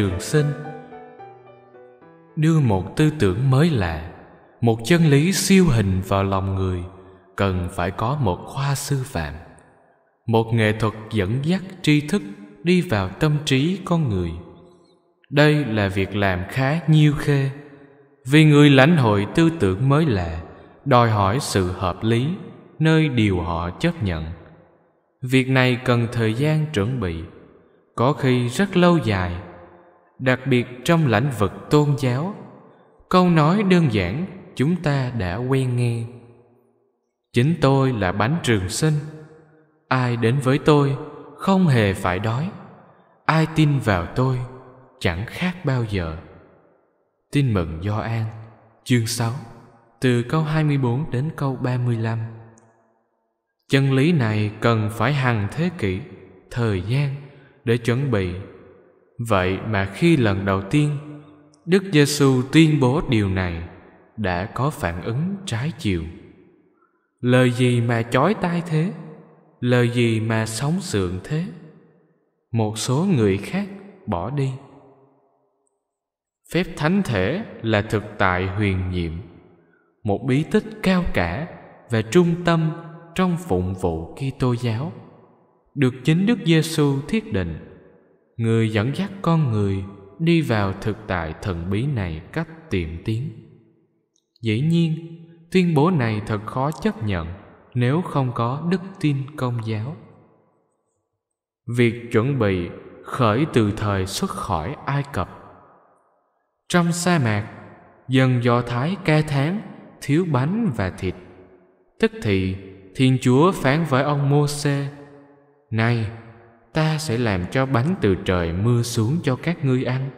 trường sinh đưa một tư tưởng mới lạ một chân lý siêu hình vào lòng người cần phải có một khoa sư phạm một nghệ thuật dẫn dắt tri thức đi vào tâm trí con người đây là việc làm khá nhiêu khê vì người lãnh hội tư tưởng mới lạ đòi hỏi sự hợp lý nơi điều họ chấp nhận việc này cần thời gian chuẩn bị có khi rất lâu dài đặc biệt trong lãnh vực tôn giáo câu nói đơn giản chúng ta đã quen nghe chính tôi là bánh trường sinh ai đến với tôi không hề phải đói ai tin vào tôi chẳng khác bao giờ tin mừng do an chương 6 từ câu 24 đến câu 35 chân lý này cần phải hàng thế kỷ thời gian để chuẩn bị Vậy mà khi lần đầu tiên Đức Giêsu tuyên bố điều này đã có phản ứng trái chiều. Lời gì mà chói tai thế? Lời gì mà sóng sượng thế? Một số người khác bỏ đi. Phép thánh thể là thực tại huyền nhiệm, một bí tích cao cả và trung tâm trong phụng vụ Kitô giáo, được chính Đức Giêsu thiết định người dẫn dắt con người đi vào thực tại thần bí này cách tiệm tiến dĩ nhiên tuyên bố này thật khó chấp nhận nếu không có đức tin công giáo việc chuẩn bị khởi từ thời xuất khỏi ai cập trong sa mạc dân do thái ca tháng thiếu bánh và thịt tức thì thiên chúa phán với ông mô-xê này ta sẽ làm cho bánh từ trời mưa xuống cho các ngươi ăn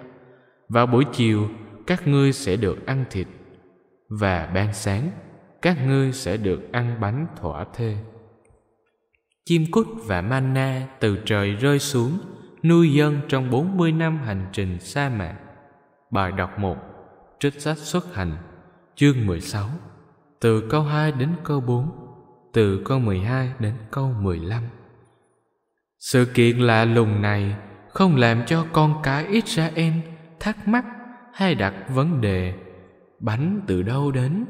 vào buổi chiều các ngươi sẽ được ăn thịt và ban sáng các ngươi sẽ được ăn bánh thỏa thê chim cút và manna từ trời rơi xuống nuôi dân trong 40 năm hành trình sa mạc bài đọc 1 trích sách xuất hành chương 16 từ câu 2 đến câu 4 từ câu 12 đến câu 15 sự kiện lạ lùng này không làm cho con cái Israel thắc mắc hay đặt vấn đề bánh từ đâu đến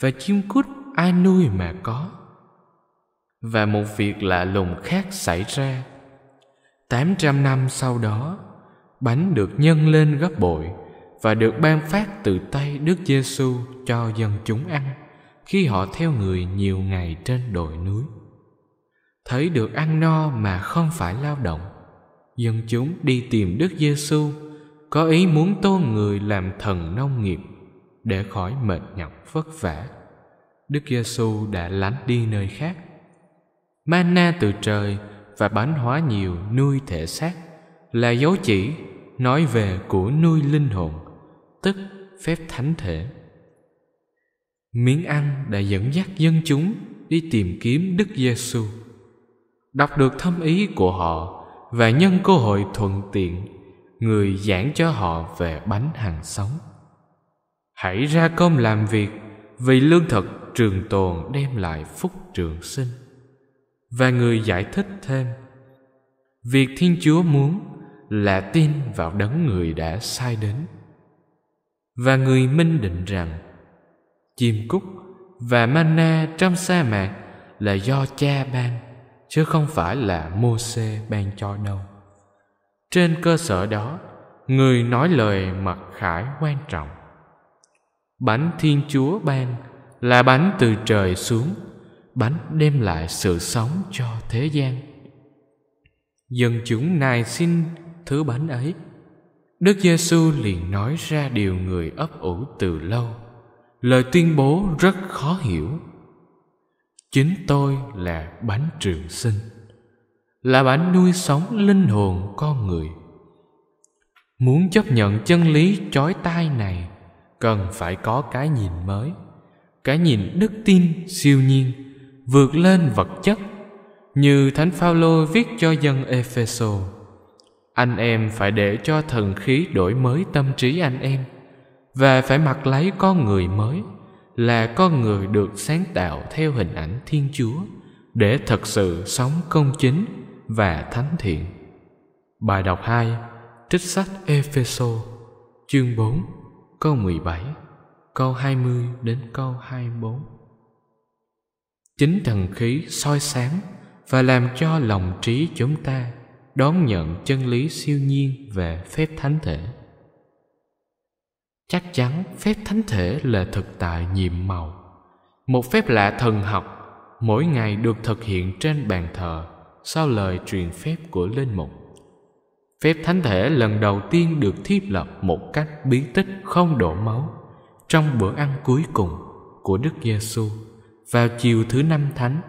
và chim cút ai nuôi mà có. Và một việc lạ lùng khác xảy ra. 800 năm sau đó, bánh được nhân lên gấp bội và được ban phát từ tay Đức Giêsu cho dân chúng ăn khi họ theo người nhiều ngày trên đồi núi thấy được ăn no mà không phải lao động dân chúng đi tìm đức giêsu có ý muốn tôn người làm thần nông nghiệp để khỏi mệt nhọc vất vả đức giêsu đã lánh đi nơi khác Mana từ trời và bánh hóa nhiều nuôi thể xác là dấu chỉ nói về của nuôi linh hồn tức phép thánh thể miếng ăn đã dẫn dắt dân chúng đi tìm kiếm đức giêsu xu đọc được thâm ý của họ và nhân cơ hội thuận tiện người giảng cho họ về bánh hàng sống hãy ra công làm việc vì lương thực trường tồn đem lại phúc trường sinh và người giải thích thêm việc thiên chúa muốn là tin vào đấng người đã sai đến và người minh định rằng chim cúc và mana trong sa mạc là do cha ban chứ không phải là Môse ban cho đâu. Trên cơ sở đó, người nói lời mặc khải quan trọng. Bánh Thiên Chúa ban là bánh từ trời xuống, bánh đem lại sự sống cho thế gian. Dân chúng nài xin thứ bánh ấy. Đức Giêsu liền nói ra điều người ấp ủ từ lâu, lời tuyên bố rất khó hiểu chính tôi là bánh trường sinh là bánh nuôi sống linh hồn con người muốn chấp nhận chân lý chói tai này cần phải có cái nhìn mới cái nhìn đức tin siêu nhiên vượt lên vật chất như thánh phaolô viết cho dân epheso anh em phải để cho thần khí đổi mới tâm trí anh em và phải mặc lấy con người mới là con người được sáng tạo theo hình ảnh thiên chúa để thật sự sống công chính và thánh thiện bài đọc 2 trích sách Epheso chương 4 câu 17 câu 20 đến câu 24 chính thần khí soi sáng và làm cho lòng trí chúng ta đón nhận chân lý siêu nhiên về phép thánh thể chắc chắn phép thánh thể là thực tại nhiệm màu một phép lạ thần học mỗi ngày được thực hiện trên bàn thờ sau lời truyền phép của linh mục phép thánh thể lần đầu tiên được thiết lập một cách bí tích không đổ máu trong bữa ăn cuối cùng của đức giêsu vào chiều thứ năm thánh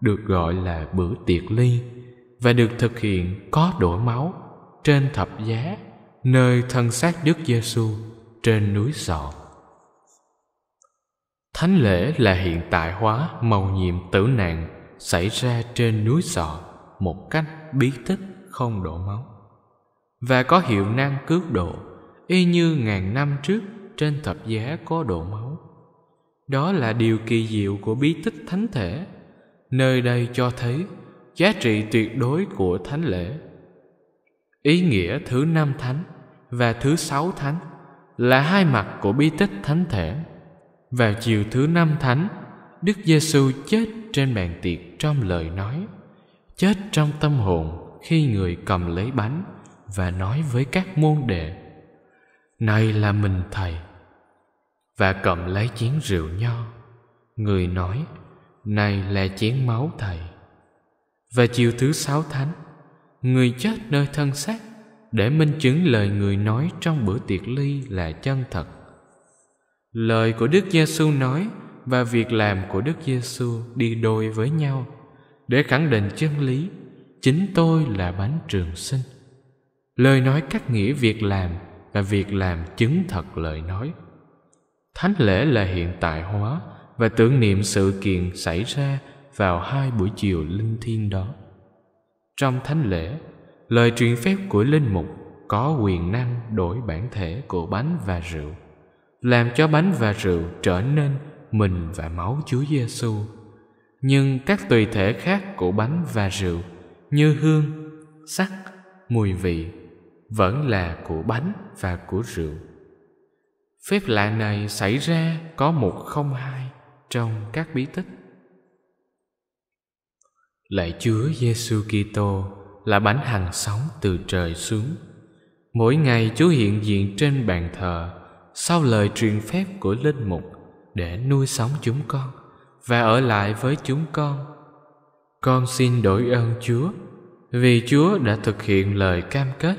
được gọi là bữa tiệc ly và được thực hiện có đổ máu trên thập giá nơi thân xác đức giêsu xu trên núi sọ thánh lễ là hiện tại hóa màu nhiệm tử nạn xảy ra trên núi sọ một cách bí tích không đổ máu và có hiệu năng cứu độ y như ngàn năm trước trên thập giá có đổ máu đó là điều kỳ diệu của bí tích thánh thể nơi đây cho thấy giá trị tuyệt đối của thánh lễ ý nghĩa thứ năm thánh và thứ sáu thánh là hai mặt của bi tích thánh thể. Vào chiều thứ năm thánh, Đức Giêsu chết trên bàn tiệc trong lời nói, chết trong tâm hồn khi người cầm lấy bánh và nói với các môn đệ: "Này là mình thầy." Và cầm lấy chén rượu nho, người nói: "Này là chén máu thầy." Và chiều thứ sáu thánh, người chết nơi thân xác để minh chứng lời người nói trong bữa tiệc ly là chân thật lời của đức giêsu nói và việc làm của đức giêsu đi đôi với nhau để khẳng định chân lý chính tôi là bánh trường sinh lời nói cắt nghĩa việc làm và việc làm chứng thật lời nói thánh lễ là hiện tại hóa và tưởng niệm sự kiện xảy ra vào hai buổi chiều linh thiêng đó trong thánh lễ lời truyền phép của linh mục có quyền năng đổi bản thể của bánh và rượu làm cho bánh và rượu trở nên mình và máu Chúa Giêsu. Nhưng các tùy thể khác của bánh và rượu như hương, sắc, mùi vị vẫn là của bánh và của rượu. Phép lạ này xảy ra có một không hai trong các bí tích. Lạy Chúa Giêsu Kitô, là bánh hằng sóng từ trời xuống mỗi ngày chúa hiện diện trên bàn thờ sau lời truyền phép của linh mục để nuôi sống chúng con và ở lại với chúng con con xin đổi ơn chúa vì chúa đã thực hiện lời cam kết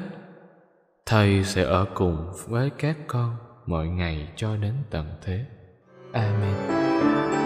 thầy sẽ ở cùng với các con mọi ngày cho đến tận thế amen